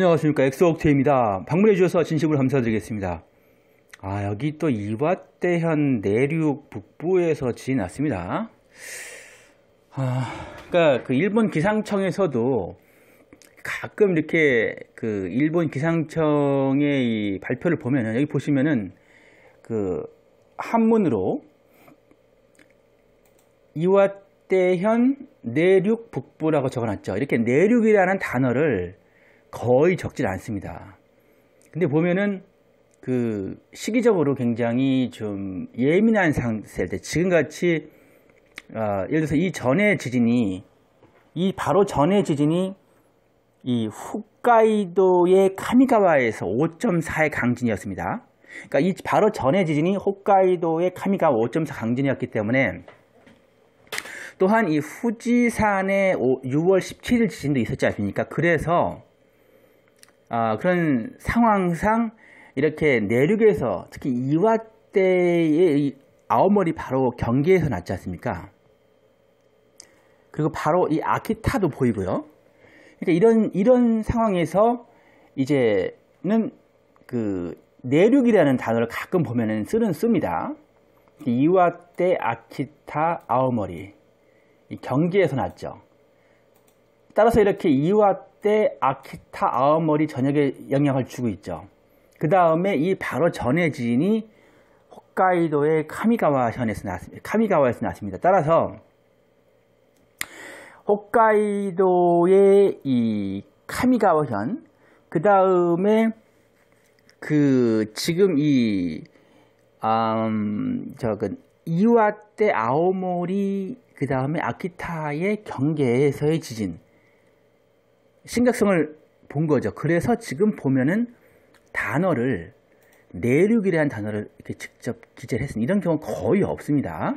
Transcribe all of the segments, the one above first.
안녕하십니까 엑소옥테입니다. 방문해 주셔서 진심으로 감사드리겠습니다. 아 여기 또이와떼현 내륙 북부에서 지진 났습니다. 아 그러니까 그 일본 기상청에서도 가끔 이렇게 그 일본 기상청의 발표를 보면은 여기 보시면은 그 한문으로 이와떼현 내륙 북부라고 적어놨죠. 이렇게 내륙이라는 단어를 거의 적질 않습니다. 근데 보면은 그 시기적으로 굉장히 좀 예민한 상태일 때 지금같이 어, 예를 들어서 이 전에 지진이 이 바로 전에 지진이 이 홋카이도의 카미가와에서 5.4의 강진이었습니다. 그러니까 이 바로 전에 지진이 홋카이도의 카미가와 5.4 강진이었기 때문에 또한 이 후지산의 6월 17일 지진도 있었지 않습니까? 그래서 어, 그런 상황상 이렇게 내륙에서 특히 이와대의 아오머리 바로 경계에서 났지 않습니까? 그리고 바로 이 아키타도 보이고요. 그러니까 이런 이런 상황에서 이제는 그 내륙이라는 단어를 가끔 보면은 쓰는 씁니다. 이와대 아키타 아오머리 경계에서 났죠. 따라서 이렇게 이와 때 아키타 아오머리 전역에 영향을 주고 있죠. 그 다음에 이 바로 전의 지진이 홋카이도의 카미가와현에서 나왔습니다. 카미가와에서 나왔습니다. 따라서 홋카이도의 이 카미가와현 그 다음에 그 지금 이 음, 저그 이와테 아오모리 그 다음에 아키타의 경계에서의 지진 심각성을 본 거죠. 그래서 지금 보면은 단어를 내륙이라는 단어를 이렇게 직접 기재를 했습니다. 이런 경우 거의 없습니다.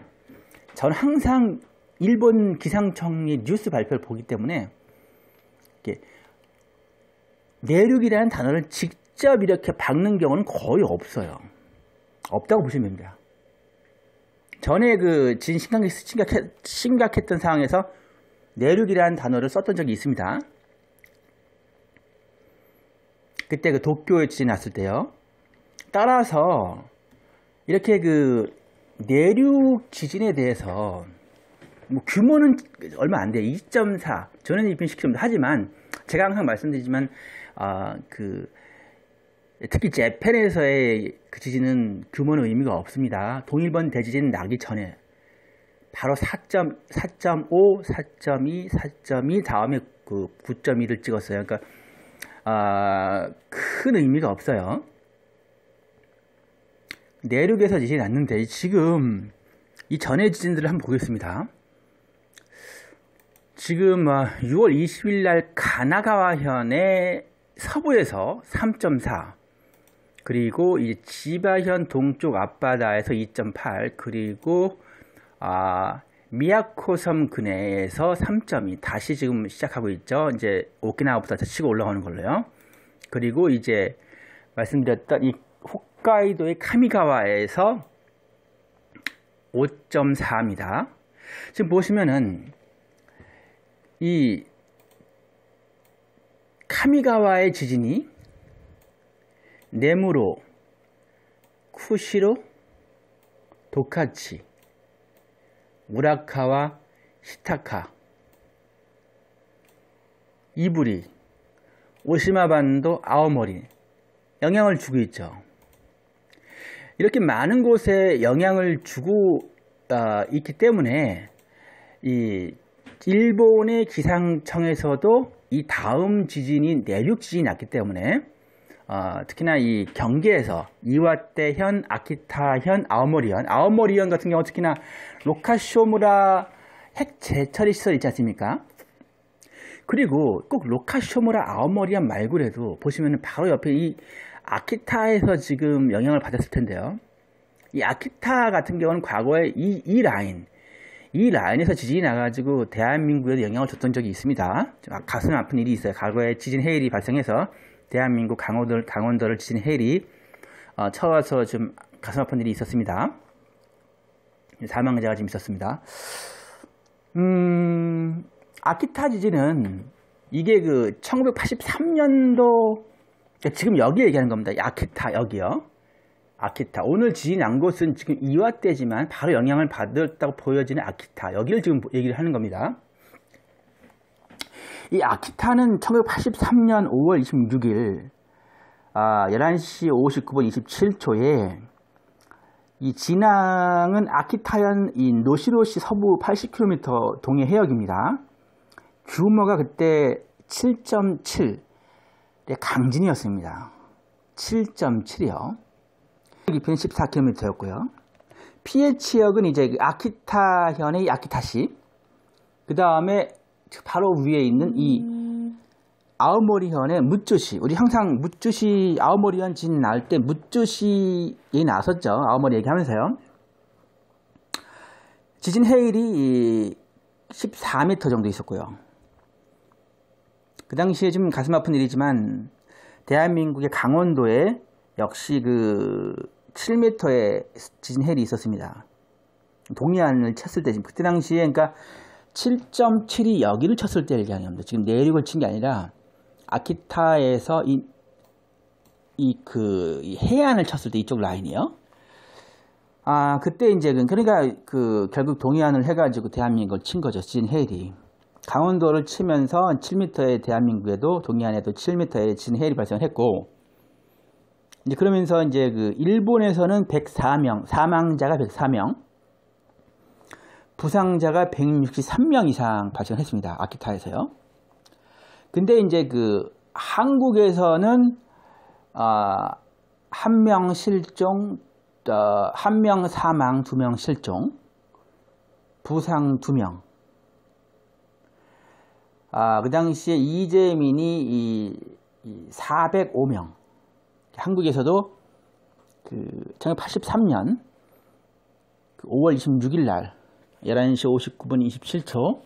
저는 항상 일본 기상청의 뉴스 발표를 보기 때문에 내륙이라는 단어를 직접 이렇게 박는 경우는 거의 없어요. 없다고 보시면 됩니다. 전에 그진 심각했, 심각했던 상황에서 내륙이라는 단어를 썼던 적이 있습니다. 그때 그 도쿄에 지진 났을 때요. 따라서 이렇게 그 내륙 지진에 대해서 뭐 규모는 얼마 안 돼요. 2.4. 저는 입힌시키면다 하지만 제가 항상 말씀드리지만 아, 그 특히 재팬에서의 그 지진은 규모는 의미가 없습니다. 동일본 대지진 나기 전에 바로 4.5, 4.2, 4.2 다음에 그 9.2를 찍었어요. 그러니까 아, 큰 의미가 없어요. 내륙에서 지진이 났는데 지금 이 전의 지진들을 한번 보겠습니다. 지금 6월 어, 20일 날 가나가와현의 서부에서 3.4 그리고 이 지바현 동쪽 앞바다에서 2.8 그리고 아 미야코섬 근해에서 3.2 다시 지금 시작하고 있죠. 이제 오키나와부터 치고 올라오는 걸로요. 그리고 이제 말씀드렸던 이 홋카이도의 카미가와에서 5.4입니다. 지금 보시면은 이 카미가와의 지진이 네무로, 쿠시로, 도카치, 우라카와 시타카, 이브리, 오시마반도 아오모리 영향을 주고 있죠. 이렇게 많은 곳에 영향을 주고 어, 있기 때문에 이 일본의 기상청에서도 이 다음 지진이 내륙 지진이 났기 때문에 어, 특히나 이 경계에서 이와떼현 아키타현, 아오모리현, 아오모리현 같은 경우 특히나 로카쇼무라 핵 재처리 시설 있지 않습니까? 그리고 꼭 로카쇼모라 아오머리안 말고래도 보시면 바로 옆에 이 아키타에서 지금 영향을 받았을 텐데요. 이 아키타 같은 경우는 과거에 이, 이 라인, 이 라인에서 지진이 나가지고 대한민국에도 영향을 줬던 적이 있습니다. 가슴 아픈 일이 있어요. 과거에 지진 해일이 발생해서 대한민국 강원도, 강원도를 지진 해일이 어, 쳐서 좀 가슴 아픈 일이 있었습니다. 사망자가 좀 있었습니다. 음, 아키타 지진은 이게 그 1983년도 그러니까 지금 여기 얘기하는 겁니다. 아키타 여기요. 아키타. 오늘 지진 난 곳은 지금 이와때지만 바로 영향을 받았다고 보여지는 아키타. 여기를 지금 얘기를 하는 겁니다. 이 아키타는 1983년 5월 26일 아, 11시 59분 27초에 이 진앙은 아키타현 인 노시로시 서부 80km 동해 해역입니다. 규모가 그 그때 7.7의 강진이었습니다. 7.7이요. 깊이는 14km였고요. 피해 지역은 이제 그 아키타현의 아키타시, 그 다음에 바로 위에 있는 이 아오모리현의 무쯔시 우리 항상 무쯔시 아오모리현 진 나올 때 무쯔시에 나섰죠 아오모리 얘기하면서요 지진 해일이 14m 정도 있었고요 그 당시에 좀 가슴 아픈 일이지만 대한민국의 강원도에 역시 그 7m의 지진헬리 있었습니다. 동해안을 쳤을 때 지금 그때 당시에 그러니까 7.7이 여기를 쳤을 때 얘기하는 니다 지금 내륙을 친 게 아니라 아키타에서 이 이그 이 그 해안을 쳤을 때 이쪽 라인이요. 아 그때 이제 그, 그러니까 그 결국 동해안을 해가지고 대한민국을 친 거죠 지진 해리 강원도를 치면서 7m의 대한민국에도 동해안에도 7m의 진해일이 발생했고 이제 그러면서 이제 그 일본에서는 104명 사망자가 104명 부상자가 163명 이상 발생했습니다 아키타에서요. 근데 이제 그 한국에서는 어, 아, 한명 실종, 어, 한명 사망, 두 명 실종, 부상 두 명. 아, 그 당시에 이재민이 이, 이 405명 한국에서도 그 1983년 5월 26일 날 11시 59분 27초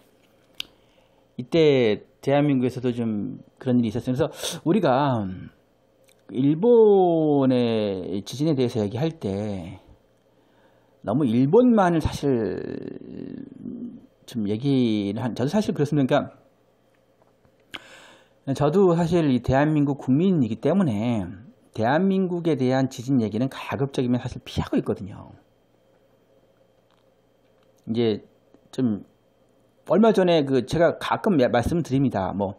이때 대한민국에서도 좀 그런 일이 있었어요. 그래서 우리가 그 일본의 지진에 대해서 얘기할 때 너무 일본만을 사실 좀 얘기를 한 저도 사실 그렇습니다. 그러니까 저도 사실 이 대한민국 국민이기 때문에 대한민국에 대한 지진 얘기는 가급적이면 사실 피하고 있거든요. 이제 좀 얼마 전에 그 제가 가끔 말씀드립니다. 뭐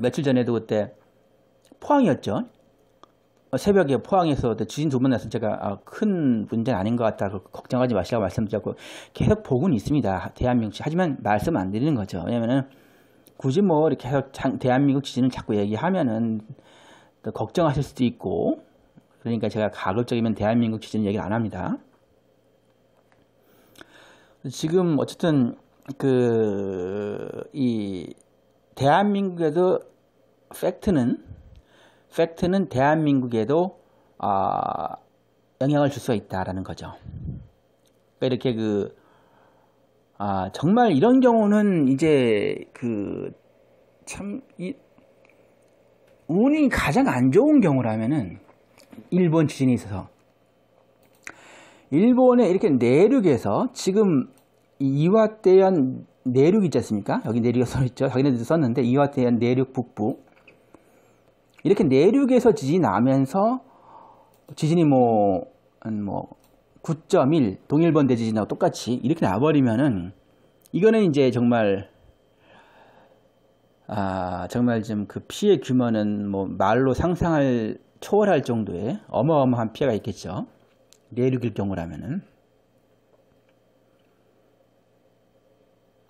며칠 전에도 그때 포항이었죠. 어, 새벽에 포항에서 지진 두 번 나서 제가 아, 큰 문제는 아닌 것 같다. 걱정하지 마시라고 말씀드렸고 계속 복은 있습니다. 대한민국 하지만 말씀 안 드리는 거죠. 왜냐면은 굳이 뭐 이렇게 해서 대한민국 지진을 자꾸 얘기하면은 그 걱정하실 수도 있고 그러니까 제가 가급적이면 대한민국 지진 얘기를 안 합니다. 지금 어쨌든 그 이 대한민국에도 팩트는 팩트는 대한민국에도 아 영향을 줄 수 있다라는 거죠. 그러니까 이렇게 그 아, 정말 이런 경우는 이제 그, 참, 이, 운이 가장 안 좋은 경우라면은 일본 지진이 있어서 일본의 이렇게 내륙에서 지금 이와대현 내륙 있지 않습니까? 여기 내륙에 써있죠. 자기네들도 썼는데 이와대현 내륙 북부 이렇게 내륙에서 지진이 나면서 지진이 뭐, 뭐 9.1동일본 대지진하고 똑같이 이렇게 나버리면은 이거는 이제 정말 아 정말 좀그 피해 규모는 뭐 말로 상상할 초월할 정도의 어마어마한 피해가 있겠죠 내륙일 경우라면은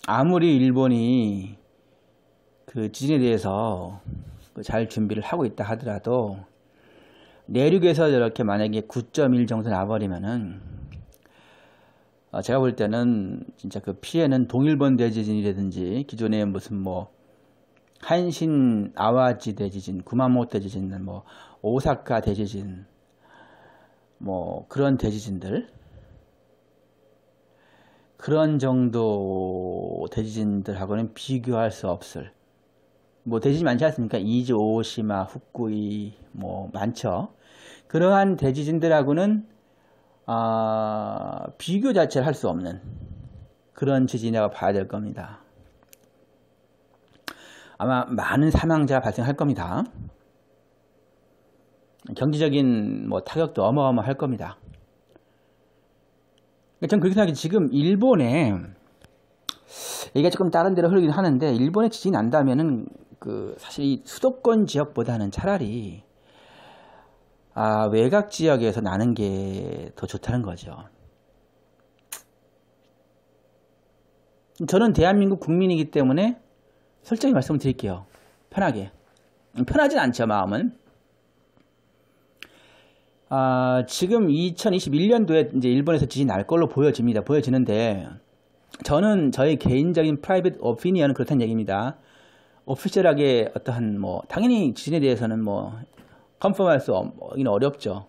아무리 일본이 그 지진에 대해서 잘 준비를 하고 있다 하더라도 내륙에서 저렇게 만약에 9.1 정도 나버리면은 아, 제가 볼 때는 진짜 그 피해는 동일본 대지진이라든지 기존에 무슨 뭐 한신 아와지 대지진, 구마모 대지진, 뭐 오사카 대지진, 뭐 그런 대지진들 그런 정도 대지진들하고는 비교할 수 없을 뭐 대지진 많지 않습니까? 이즈 오시마, 후쿠이 뭐 많죠. 그러한 대지진들하고는 어, 비교 자체를 할 수 없는 그런 지진이라고 봐야 될 겁니다. 아마 많은 사망자가 발생할 겁니다. 경제적인 뭐 타격도 어마어마할 겁니다. 전 그렇게 생각해 지금 일본에 얘기가 조금 다른 데로 흐르긴 하는데 일본에 지진이 난다면은 그 사실 수도권 지역보다는 차라리 아, 외곽 지역에서 나는 게 더 좋다는 거죠. 저는 대한민국 국민이기 때문에 솔직히 말씀을 드릴게요. 편하게. 편하진 않죠, 마음은. 아, 지금 2021년도에 이제 일본에서 지진 날 걸로 보여집니다. 보여지는데, 저는 저의 개인적인 프라이빗 오피니언은 그렇다는 얘기입니다. 오피셜하게 어떠한 뭐, 당연히 지진에 대해서는 뭐, 컨펌할 수 어렵죠.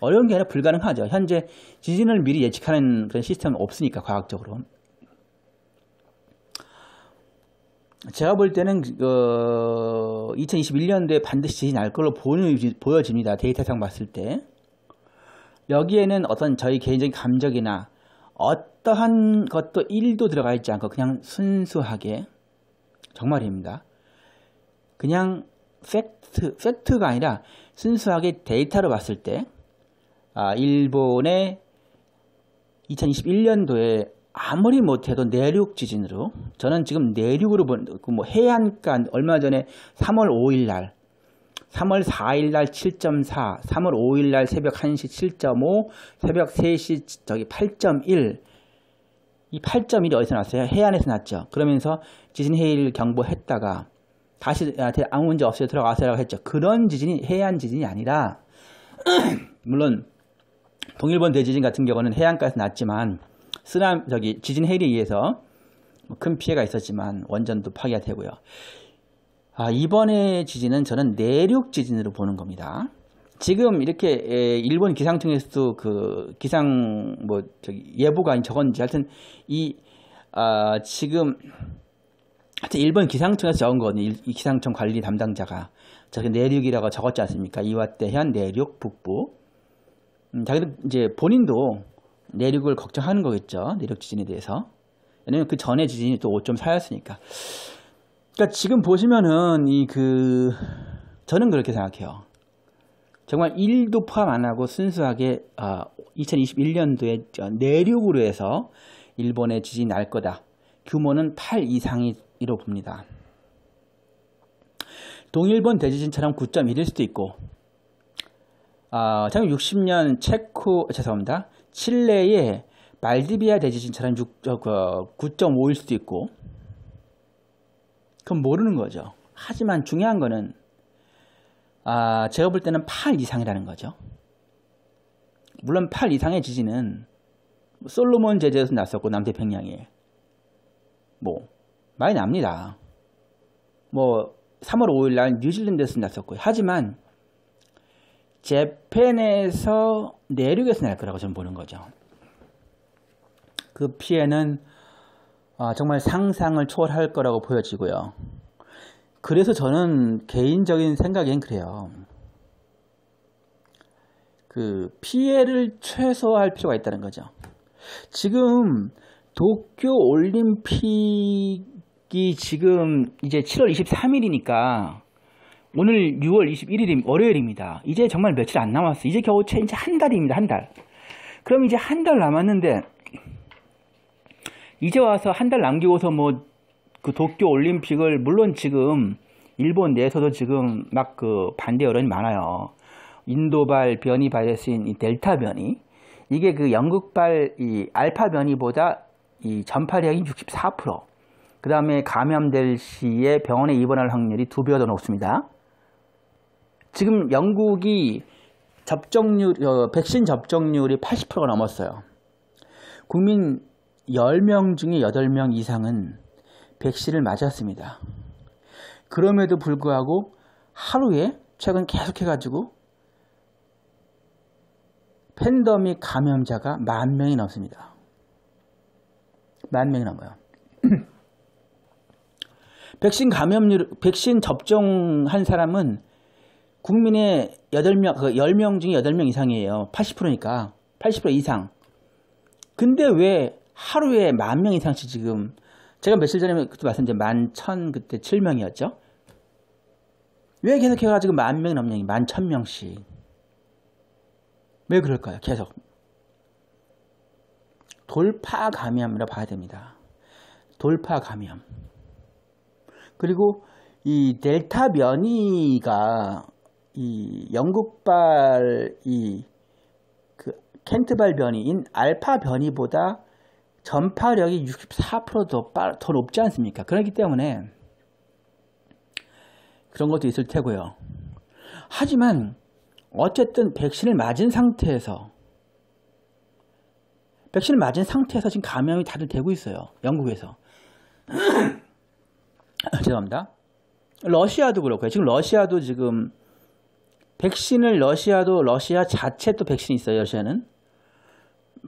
어려운 게 아니라 불가능하죠. 현재 지진을 미리 예측하는 그런 시스템은 없으니까 과학적으로. 제가 볼 때는 그 2021년도에 어, 반드시 지진이 날 걸로 보여집니다. 데이터상 봤을 때. 여기에는 어떤 저희 개인적인 감정이나 어떠한 것도 1도 들어가 있지 않고 그냥 순수하게 정말입니다. 그냥 팩트, 팩트가 아니라 순수하게 데이터로 봤을 때 아, 일본의 2021년도에 아무리 못해도 내륙 지진으로 저는 지금 내륙으로 본뭐 그 해안가 얼마 전에 3월 5일 날 3월 4일 날 7.4, 3월 5일 날 새벽 1시 7.5, 새벽 3시 저기 8.1. 이 8.1이 어디서 났어요? 해안에서 났죠. 그러면서 지진 해일 경보 했다가 다시 아, 아무 문제 없이 들어가세요라고 했죠. 그런 지진이 해안 지진이 아니라 물론 동일본 대지진 같은 경우는 해안가에서 났지만 쓰나 저기 지진 해일에 의해서 뭐 큰 피해가 있었지만 원전도 파괴가 되고요. 아, 이번에 지진은 저는 내륙 지진으로 보는 겁니다. 지금 이렇게 일본 기상청에서도 그 기상 뭐 저기 예보가 저건지 하여튼 이 아, 지금 하여튼 일본 기상청에서 적은 거거든요. 이 기상청 관리 담당자가. 저기 내륙이라고 적었지 않습니까? 이와때현 내륙 북부. 음, 자기도 이제 본인도 내륙을 걱정하는 거겠죠. 내륙 지진에 대해서. 왜냐면 그 전에 지진이 또 5.4였으니까. 그러니까 지금 보시면은 이 그 저는 그렇게 생각해요. 정말 1도 포함 안 하고 순수하게 어, 아, 2021년도에 내륙으로 해서 일본의 지진이 날 거다. 규모는 8 이상이 이1 5 봅니다. 동일본 대지진처럼 9.1일 수도 있고 아, 1960년 체코 아, 죄송합니다. 칠레의 말디비아 대지진처럼 9.5일 어, 그, 수도 있고 그건 모르는 거죠. 하지만 중요한 거는 아, 제가 볼 때는 8 이상이라는 거죠. 물론 8 이상의 지진은 솔로몬 제재에서 났었고 남태평양에 뭐 많이 납니다. 뭐 3월 5일 날 뉴질랜드에서 났었고요. 하지만 재팬에서 내륙에서 날 거라고 저는 보는 거죠. 그 피해는 아, 정말 상상을 초월할 거라고 보여지고요. 그래서 저는 개인적인 생각엔 그래요. 그 피해를 최소화할 필요가 있다는 거죠. 지금 도쿄 올림픽 이 지금 이제 7월 23일이니까 오늘 6월 21일이 월요일입니다. 이제 정말 며칠 안 남았어. 이제 겨우 채 이제 한 달입니다. 한 달. 그럼 이제 한 달 남았는데 이제 와서 한 달 남기고서 뭐 그 도쿄 올림픽을 물론 지금 일본 내에서도 지금 막 그 반대 여론이 많아요. 인도발 변이 바이러스인 이 델타 변이 이게 그 영국발 이 알파 변이보다 이 전파량이 64%그 다음에 감염될 시에 병원에 입원할 확률이 두배더 높습니다. 지금 영국이 접종률, 어, 백신 접종률이 80%가 넘었어요. 국민 10명 중에 8명 이상은 백신을 맞았습니다. 그럼에도 불구하고 하루에 최근 계속해가지고 팬더믹 감염자가 만 명이 넘습니다. 만 명이 넘어요. 백신 감염률, 백신 접종한 사람은 국민의 8명, 그 10명 중에 8명 이상이에요. 80%니까. 80% 이상. 근데 왜 하루에 만 명 이상씩 지금, 제가 며칠 전에 말씀드린 만 천, 그때 7명이었죠? 왜 계속 해가지고 만 명이 넘냐, 만천 명씩. 왜 그럴까요? 계속. 돌파 감염이라 고 봐야 됩니다. 돌파 감염. 그리고 이 델타 변이가 이 영국발 이그 켄트발 변이인 알파 변이보다 전파력이 64%더 더 높지 않습니까? 그렇기 때문에 그런 것도 있을 테고요. 하지만 어쨌든 백신을 맞은 상태에서 백신을 맞은 상태에서 지금 감염이 다들 되고 있어요. 영국에서. 죄송합니다. 러시아도 그렇고요. 지금 러시아도 지금 백신을 러시아도 러시아 자체 또 백신이 있어요. 러시아는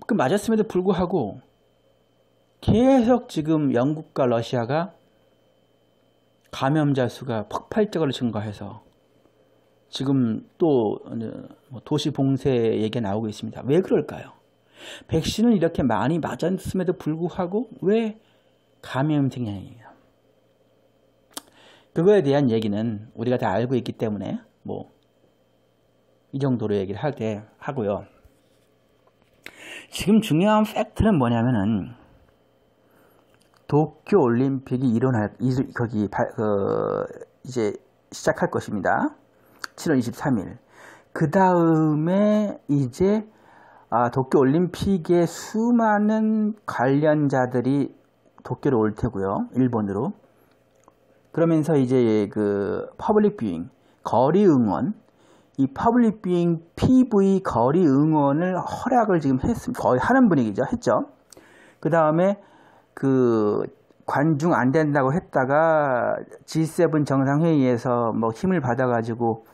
그 맞았음에도 불구하고 계속 지금 영국과 러시아가 감염자 수가 폭발적으로 증가해서 지금 또 어, 뭐 도시 봉쇄 얘기가 나오고 있습니다. 왜 그럴까요? 백신을 이렇게 많이 맞았음에도 불구하고 왜 감염 증상이 그거에 대한 얘기는 우리가 다 알고 있기 때문에 뭐 이 정도로 얘기를 할 때 하고요. 지금 중요한 팩트는 뭐냐면은 도쿄 올림픽이 일어날 거기 바, 그, 이제 시작할 것입니다. 7월 23일. 그 다음에 이제 아, 도쿄 올림픽에 수많은 관련자들이 도쿄로 올 테고요. 일본으로. 그러면서 이제 예, 그 퍼블릭 비잉 거리 응원, 이 퍼블릭 비잉 PV 거리 응원을 허락을 지금 했습니다. 거의 하는 분위기죠. 했죠. 그 다음에 그 관중 안 된다고 했다가 G7 정상회의에서 뭐 힘을 받아가지고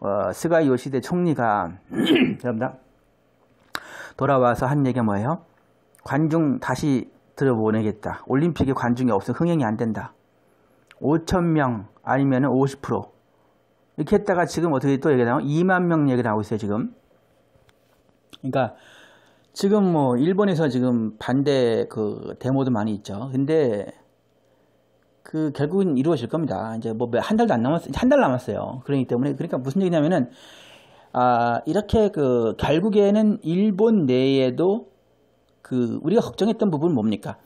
어, 스가 요시대 총리가 죄송합니다. 돌아와서 한 얘기가 뭐예요? 관중 다시 들어보내겠다. 올림픽에 관중이 없으면 흥행이 안 된다. 5천명 아니면 50% 이렇게 했다가 지금 어떻게 또 얘기 나오면 2만 명 얘기 나오고 있어요 지금 그러니까 지금 뭐 일본에서 지금 반대 그 데모도 많이 있죠 근데 그 결국은 이루어질 겁니다 이제 뭐 한 달도 안 남았 어한 달 남았어요 그러기 때문에 그러니까 무슨 얘기냐면은 아 이렇게 그 결국에는 일본 내에도 그 우리가 걱정했던 부분은 뭡니까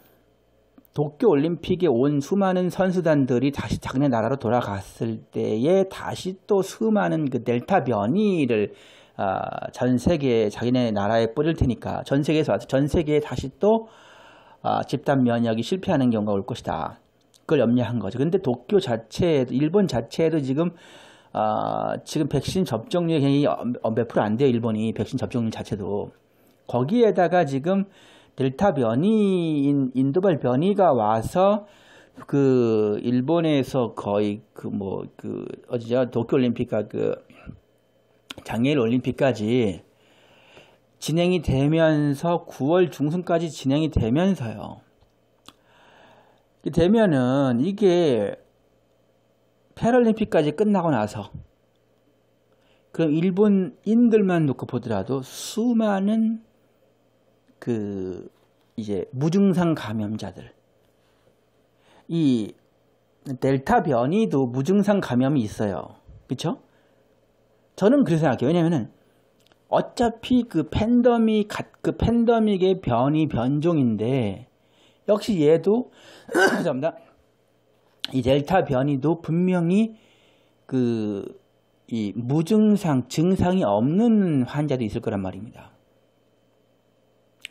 도쿄 올림픽에 온 수많은 선수단들이 다시 자기네 나라로 돌아갔을 때에 다시 또 수많은 그 델타 변이를 아, 전 세계 자기네 나라에 뿌릴 테니까 전 세계에서 와서 전 세계에 다시 또 아, 집단 면역이 실패하는 경우가 올 것이다. 그걸 염려한 거죠. 근데 도쿄 자체에도 일본 자체에도 지금 아, 지금 백신 접종률이 굉장히 몇 프로 안 돼요. 일본이 백신 접종률 자체도 거기에다가 지금 델타 변이인 인도발 변이가 와서 그 일본에서 거의 그 뭐그 뭐 그 어디죠 도쿄 올림픽과 그 장애인 올림픽까지 진행이 되면서 9월 중순까지 진행이 되면서요. 되면은 이게 패럴림픽까지 끝나고 나서 그럼 일본인들만 놓고 보더라도 수많은 그 이제 무증상 감염자들 이 델타 변이도 무증상 감염이 있어요. 그렇죠? 저는 그렇게 생각해요. 왜냐면은 어차피 그 팬더믹 그 팬더믹의 변이 변종인데 역시 얘도 죄송합니다. 이 델타 변이도 분명히 그 이 무증상 증상이 없는 환자도 있을 거란 말입니다.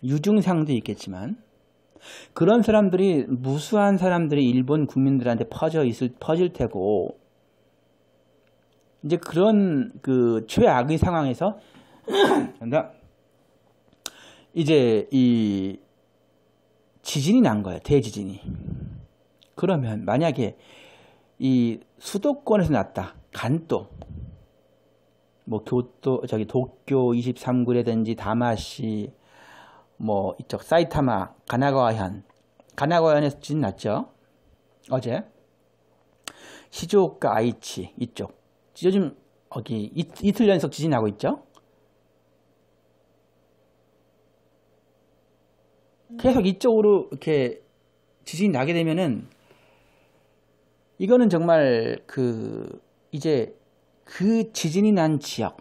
유증상도 있겠지만 그런 사람들이 무수한 사람들이 일본 국민들한테 퍼져 있을 퍼질 테고 이제 그런 그 최악의 상황에서 이제 이 지진이 난 거예요 대지진이 그러면 만약에 이 수도권에서 났다 간도 뭐 교토 저기 도쿄 23구라든지 다마시 뭐 이쪽 사이타마 가나가와현 가나가와현에서 지진 났죠 어제 시즈오카 아이치 이쪽 요즘 여기 이, 틀 연속 지진 나고 있죠 음. 계속 이쪽으로 이렇게 지진이 나게 되면은 이거는 정말 그 이제 그 지진이 난 지역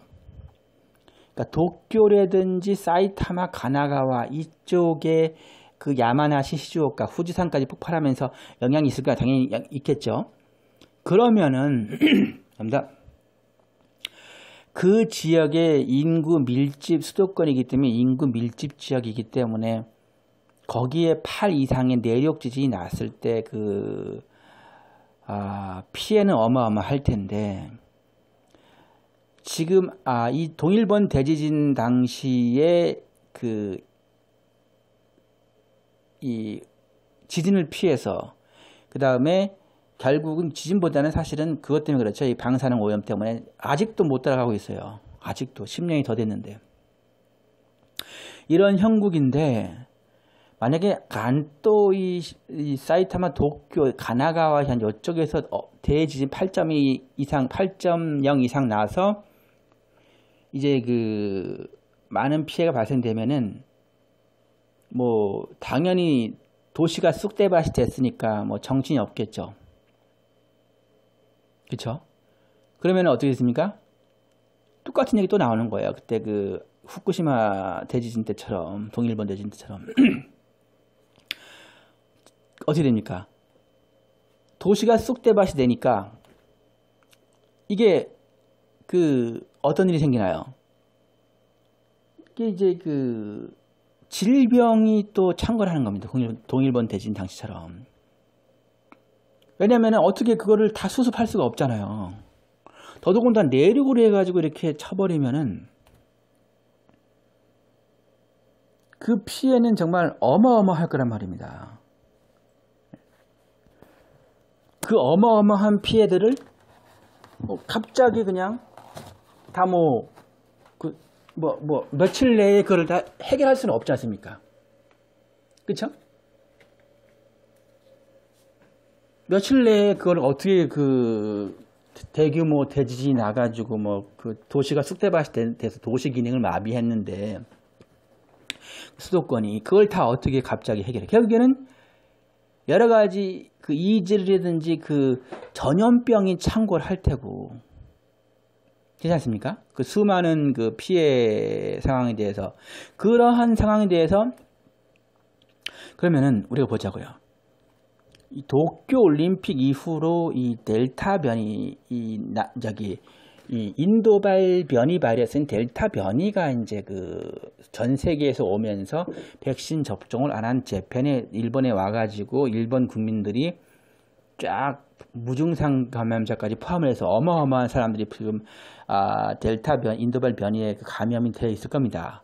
그러니까 도쿄라든지 사이타마 가나가와 이쪽에 그 야마나시 시즈오카 후지산까지 폭발하면서 영향이 있을까 당연히 있겠죠. 그러면은 감사합니다. 그 지역의 인구 밀집 수도권이기 때문에 인구 밀집 지역이기 때문에 거기에 8 이상의 내륙 지진이 났을 때그 아, 피해는 어마어마할 텐데 지금 아 이 동일본 대지진 당시에 그 이 지진을 피해서 그 다음에 결국은 지진보다는 사실은 그것 때문에 그렇죠. 이 방사능 오염 때문에 아직도 못 따라가고 있어요. 아직도 10년이 더 됐는데 이런 형국인데 만약에 간또이 이 사이타마 도쿄 가나가와 현 이쪽에서 어, 대지진 8.2 이상 8.0 이상 나서 이제 그 많은 피해가 발생되면은 뭐 당연히 도시가 쑥대밭이 됐으니까 뭐 정신이 없겠죠. 그렇죠? 그러면 어떻게 됐습니까? 똑같은 얘기 또 나오는 거예요. 그때 그 후쿠시마 대지진 때처럼 동일본 대지진 때처럼 어떻게 됩니까? 도시가 쑥대밭이 되니까 이게 그 어떤 일이 생기나요? 이게 이제 그 질병이 또 창궐하는 겁니다. 동일, 본 대진 당시처럼. 왜냐하면 어떻게 그거를 다 수습할 수가 없잖아요. 더더군다나 내륙으로 해가지고 이렇게 쳐버리면은 그 피해는 정말 어마어마할 거란 말입니다. 그 어마어마한 피해들을 뭐 갑자기 그냥 다뭐 그, 뭐, 뭐, 며칠 내에 그걸 다 해결할 수는 없지 않습니까? 그쵸? 며칠 내에 그걸 어떻게 그 대규모 대지진이 나가지고 뭐 그 도시가 쑥대밭이 돼서 도시 기능을 마비했는데 그 수도권이 그걸 다 어떻게 갑자기 해결해? 결국에는 여러 가지 그 이질이라든지 그 전염병이 창궐할 테고 그렇지 않습니까? 그 수많은 그 피해 상황에 대해서 그러한 상황에 대해서 그러면은 우리가 보자고요. 이 도쿄 올림픽 이후로 이 델타 변이 이 나, 저기 이 인도발 변이 바이러스인 델타 변이가 이제 그 전 세계에서 오면서 백신 접종을 안 한 재팬에 일본에 와가지고 일본 국민들이 쫙 무증상 감염자까지 포함해서 어마어마한 사람들이 지금 아, 델타 변, 인도발 변이에 그 감염이 되어 있을 겁니다.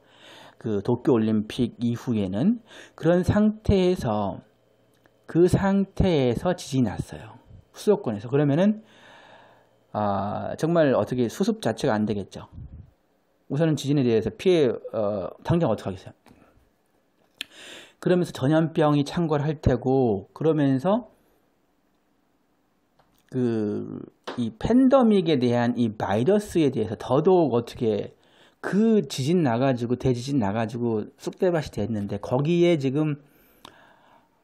그 도쿄올림픽 이후에는 그런 상태에서 그 상태에서 지진이 났어요. 수도권에서. 그러면은 아, 정말 어떻게 수습 자체가 안 되겠죠. 우선은 지진에 대해서 피해 어, 당장 어떻게 하겠어요? 그러면서 전염병이 창궐할 테고 그러면서 그이 팬더믹에 대한 이 바이러스에 대해서 더더욱 어떻게 그 지진 나가지고 대지진 나가지고 쑥대밭이 됐는데 거기에 지금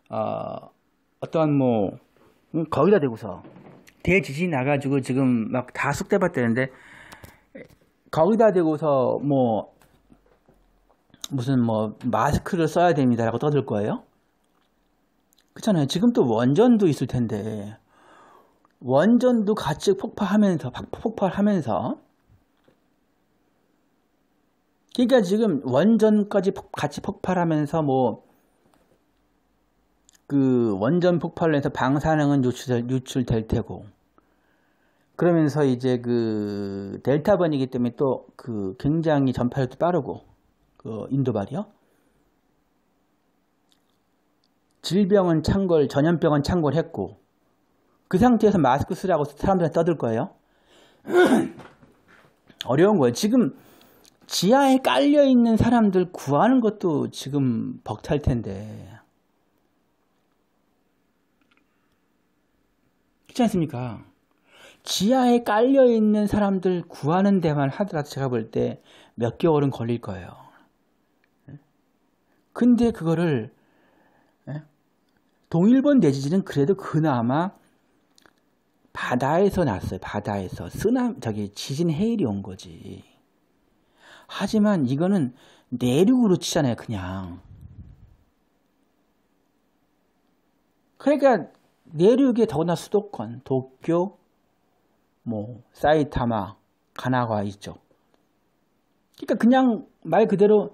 어어떠한뭐 음, 거기다 대고서 대지진 나가지고 지금 막 다 쑥대밭 되는데 거기다 대고서 뭐 무슨 뭐 마스크를 써야 됩니다라고 떠들 거예요? 그렇잖아요. 지금 또 원전도 있을 텐데 원전도 같이 폭파하면서 폭발하면서 그러니까 지금 원전까지 같이 폭발하면서 뭐 그 원전 폭발로 해서 방사능은 유출, 유출될 테고 그러면서 이제 그 델타 번이기 때문에 또 그 굉장히 전파력도 빠르고 그 인도발이요. 질병은 창궐, 전염병은 창궐했고 그 상태에서 마스크 쓰라고 사람들이 떠들 거예요. 어려운 거예요. 지금 지하에 깔려 있는 사람들 구하는 것도 지금 벅찰 텐데. 그렇지 않습니까? 지하에 깔려 있는 사람들 구하는 데만 하더라도 제가 볼 때 몇 개월은 걸릴 거예요. 근데 그거를 예? 동일본 대지진은 그래도 그나마 바다에서 났어요. 바다에서 쓰나 저기 지진 해일이 온 거지. 하지만 이거는 내륙으로 치잖아요, 그냥. 그러니까 내륙에 더구나 수도권, 도쿄, 뭐 사이타마, 가나가 있죠. 그러니까 그냥 말 그대로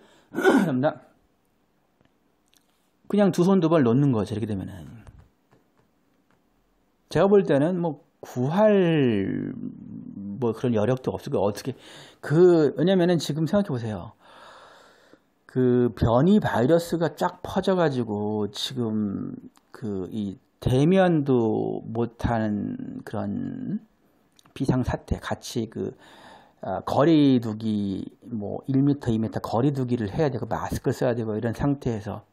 그냥 두 손 두 발 놓는 거죠. 이렇게 되면은 제가 볼 때는 뭐 구할 뭐 그런 여력도 없을 거예요. 어떻게 그 왜냐면은 지금 생각해 보세요. 그 변이 바이러스가 쫙 퍼져가지고 지금 그 이 대면도 못하는 그런 비상 사태 같이 그 아, 거리두기 뭐 1m, 2m 거리두기를 해야 되고 마스크를 써야 되고 이런 상태에서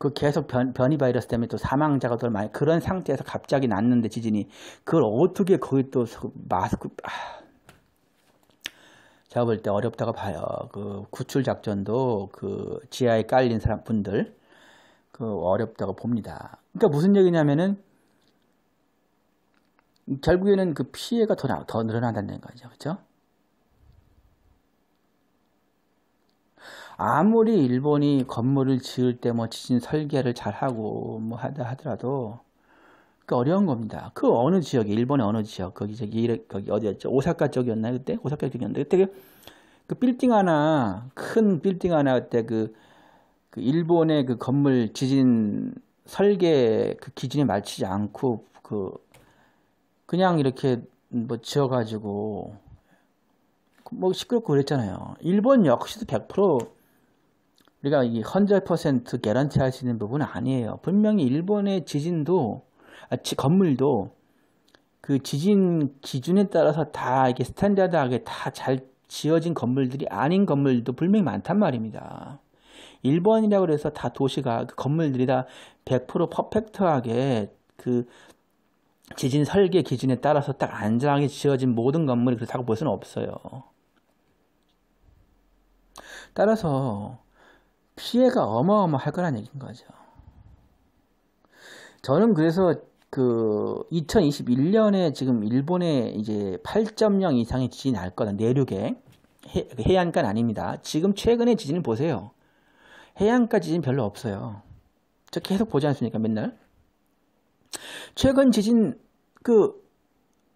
그 계속 변, 변이 바이러스 때문에 또 사망자가 더 많이 그런 상태에서 갑자기 났는데 지진이 그걸 어떻게 거기 또 마스크 아. 제가 볼 때 어렵다고 봐요. 그 구출 작전도 그 지하에 깔린 사람 분들 그 어렵다고 봅니다. 그러니까 무슨 얘기냐면은 결국에는 그 피해가 더, 나, 더 늘어난다는 거죠. 그렇죠? 아무리 일본이 건물을 지을 때 뭐 지진 설계를 잘하고 뭐 하다 하더라도 그 어려운 겁니다. 그 어느 지역이 일본의 어느 지역 거기 저기 거기 어디였죠? 오사카 쪽이었나요 그때? 오사카 쪽이었는데 그때 그, 그 빌딩 하나 큰 빌딩 하나 그때 그, 그 일본의 그 건물 지진 설계 그 기준에 맞추지 않고 그 그냥 이렇게 뭐 지어가지고 뭐 시끄럽고 그랬잖아요. 일본 역시도 100% 우리가 이100% 개런티 할수 있는 부분은 아니에요. 분명히 일본의 지진도 아, 지, 건물도 그 지진 기준에 따라서 다 이게 스탠다드하게 다 잘 지어진 건물들이 아닌 건물도 분명히 많단 말입니다. 일본이라고 해서 다 도시가 그 건물들이 다 100% 퍼펙트하게 그 지진 설계 기준에 따라서 딱 안전하게 지어진 모든 건물이 그렇다고 볼 수는 없어요. 따라서 피해가 어마어마할 거란 얘기인 거죠. 저는 그래서 그 2021년에 지금 일본에 이제 8.0 이상의 지진이 날 거다. 내륙에 해, 그 해안가 아닙니다. 지금 최근의 지진을 보세요. 해안가 지진 별로 없어요. 저 계속 보지 않습니까? 맨날. 최근 지진 그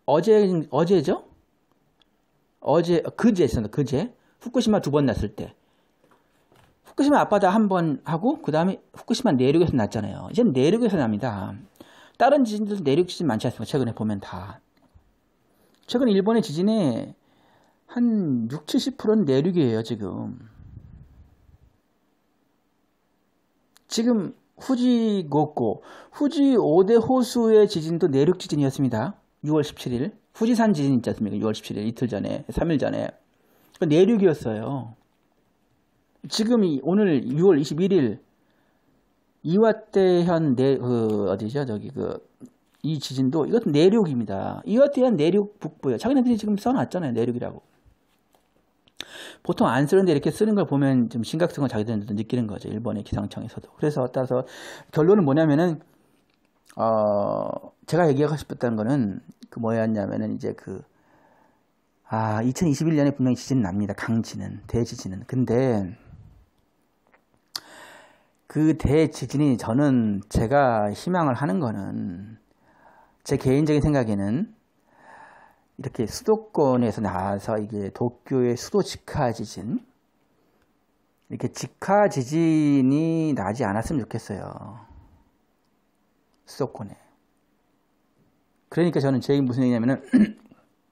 어제 어제죠? 어제 그제 있었나? 그제 후쿠시마 두 번 났을 때 후쿠시마 앞바다 한 번 하고 그 다음에 후쿠시마 내륙에서 났잖아요. 이제 내륙에서 납니다. 다른 지진들도 내륙 지진 많지 않습니까? 최근에 보면 다. 최근 일본의 지진에 한 6, 70%는 내륙이에요, 지금. 지금 후지 고고, 후지 5대 호수의 지진도 내륙 지진이었습니다. 6월 17일. 후지산 지진 있지 않습니까? 6월 17일, 이틀 전에, 3일 전에. 그러니까 내륙이었어요. 지금이 오늘 6월 21일 이와떼현내그 어디죠 저기 그 이 지진도 이것도 내륙입니다. 이와떼현 내륙 북부요. 에 자기네들이 지금 써놨잖아요 내륙이라고. 보통 안 쓰는데 이렇게 쓰는 걸 보면 좀 심각성을 자기들도 느끼는 거죠 일본의 기상청에서도. 그래서 따라서 결론은 뭐냐면은 어 제가 얘기하고 싶었던 거는 그 뭐였냐면은 이제 그 아, 2021년에 분명히 지진 납니다. 강지는, 대지진은. 근데 그 대지진이 저는 제가 희망을 하는 거는 제 개인적인 생각에는 이렇게 수도권에서 나와서 이게 도쿄의 수도 직하 지진 이렇게 직하 지진이 나지 않았으면 좋겠어요. 수도권에. 그러니까 저는 제 무슨 얘기냐면은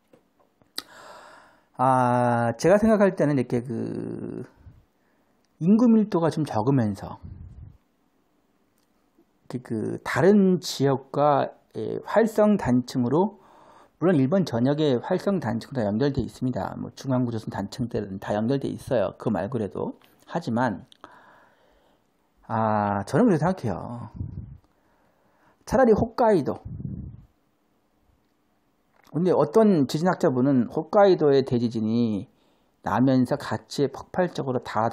아 제가 생각할 때는 이렇게 그 인구 밀도가 좀 적으면서 그 다른 지역과 예, 활성 단층으로 물론 일본 전역의 활성 단층으다 연결돼 있습니다. 뭐 중앙구조선 단층들은 다 연결돼 있어요. 그 말고라도 하지만 아 저는 그렇게 생각해요. 차라리 홋카이도 근데 어떤 지진학자분은 홋카이도의 대지진이 나면서 같이 폭발적으로 다,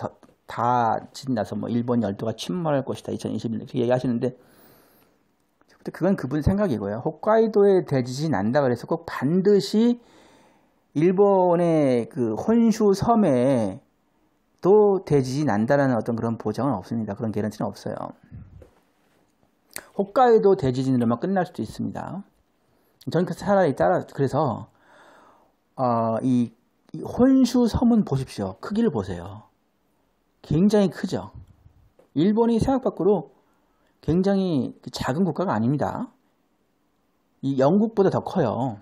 다 지진 나서 뭐 일본 열도가 침몰할 것이다. 2021년. 이렇게 얘기하시는데 그건 그분 생각이고요. 홋카이도에 대지진이 난다 그래서 꼭 반드시 일본의 그 혼슈 섬에 또 대지진이 난다라는 어떤 그런 보장은 없습니다. 그런 개런티는 없어요. 홋카이도 대지진으로만 끝날 수도 있습니다. 저는 그 차라리 따라 그래서 어, 이, 이 혼슈 섬은 보십시오. 크기를 보세요. 굉장히 크죠. 일본이 생각 밖으로 굉장히 그 작은 국가가 아닙니다. 이 영국보다 더 커요.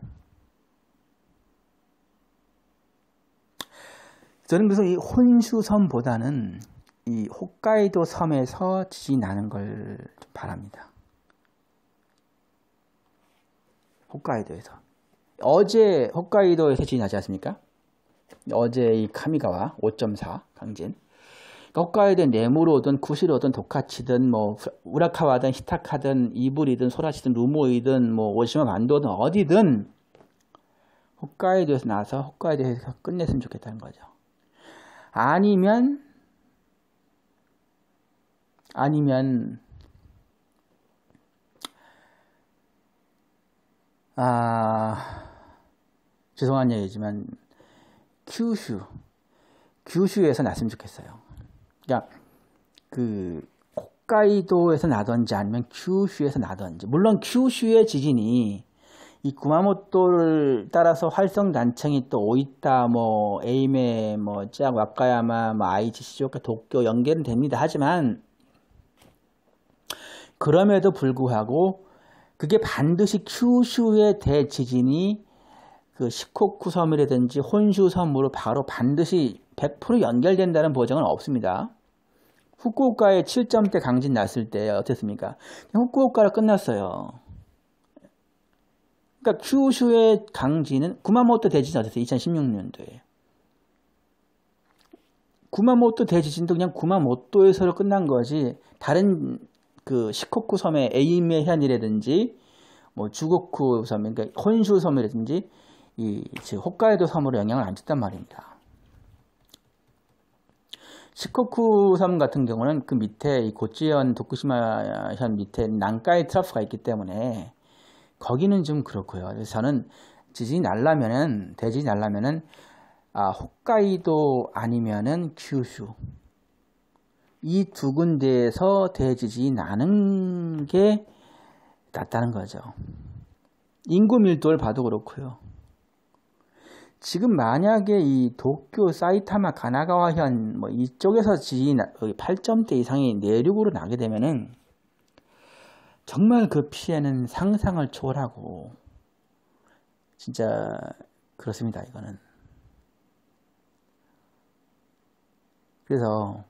저는 그래서 이 혼슈섬보다는 이 홋카이도 섬에서 지진 나는 걸 바랍니다. 홋카이도에서 어제 홋카이도에서 지진 나지 않습니까? 어제 이 카미가와 5.4 강진 떡과이든 네모로든 구실로든독카치든뭐 우라카와든 히타카든 이불이든 소라시든 루모이든 뭐 오시마 반도든 어디든 홋카이도에서 나서 홋카이도에서 끝냈으면 좋겠다는 거죠. 아니면 아니면 아 죄송한 얘기지만 큐슈 규슈에서 났으면 좋겠어요. 그러니까 그 홋카이도에서 나던지 아니면 큐슈에서 나던지 물론 큐슈의 지진이 이 구마모토를 따라서 활성단층이 또 오이타, 뭐 에이메, 뭐 짱, 와카야마, 뭐 아이치, 시조카, 도쿄 연결은 됩니다. 하지만 그럼에도 불구하고 그게 반드시 큐슈의 대지진이 그 시코쿠 섬이라든지 혼슈 섬으로 바로 반드시 100% 연결된다는 보장은 없습니다. 후쿠오카에 7점대 강진 났을 때 어땠습니까? 후쿠오카로 끝났어요. 그러니까 큐슈의 강진은 구마모토 대지진 어땠어요? 2016년도에. 구마모토 대지진도 그냥 구마모토에서 끝난 거지 다른 그 시코쿠 섬의 에이메 현이라든지 뭐 주고쿠 섬, 그러니까 혼슈 섬이라든지 이 홋카이도 섬으로 영향을 안 줬단 말입니다. 시코쿠섬 같은 경우는 그 밑에 이 고찌현 도쿠시마현 밑에 난카이 트러프가 있기 때문에 거기는 좀 그렇고요. 그래서 저는 지진이 날라면은 대진 날라면은 아, 홋카이도 아니면은 큐슈 이 두 군데에서 대지진이 나는 게 낫다는 거죠. 인구 밀도를 봐도 그렇고요. 지금 만약에 이 도쿄, 사이타마, 가나가와현 뭐 이쪽에서 지인 8점대 이상이 내륙으로 나게 되면은 정말 그 피해는 상상을 초월하고 진짜 그렇습니다. 이거는 그래서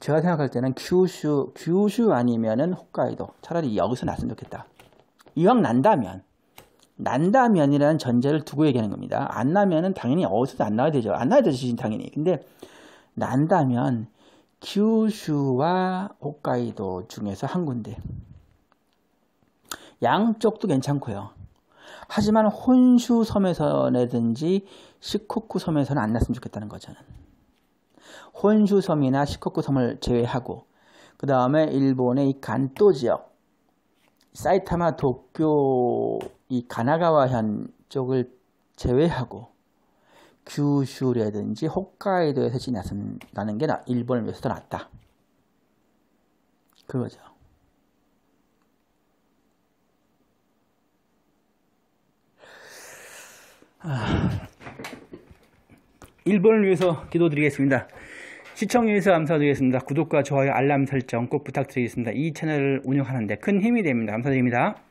제가 생각할 때는 규슈, 규슈 아니면은 홋카이도 차라리 여기서 났으면 좋겠다. 이왕 난다면 난다면이라는 전제를 두고 얘기하는 겁니다. 안 나면은 당연히 어디서도 안 나와야 되죠. 안 나야 되죠, 지금 당연히. 근데 난다면 규슈와 홋카이도 중에서 한 군데. 양쪽도 괜찮고요. 하지만 혼슈 섬에서라든지 시코쿠 섬에서는 안 났으면 좋겠다는 거죠. 혼슈 섬이나 시코쿠 섬을 제외하고 그 다음에 일본의 이간또 지역, 사이타마 도쿄 이 가나가와현 쪽을 제외하고 규슈라든지 홋카이도에 서지나선다는게 일본을 위해서 더 낫다. 그거죠. 아, 일본을 위해서 기도드리겠습니다. 시청해주셔서 감사드리겠습니다. 구독과 좋아요, 알람 설정 꼭 부탁드리겠습니다. 이 채널을 운영하는데 큰 힘이 됩니다. 감사드립니다.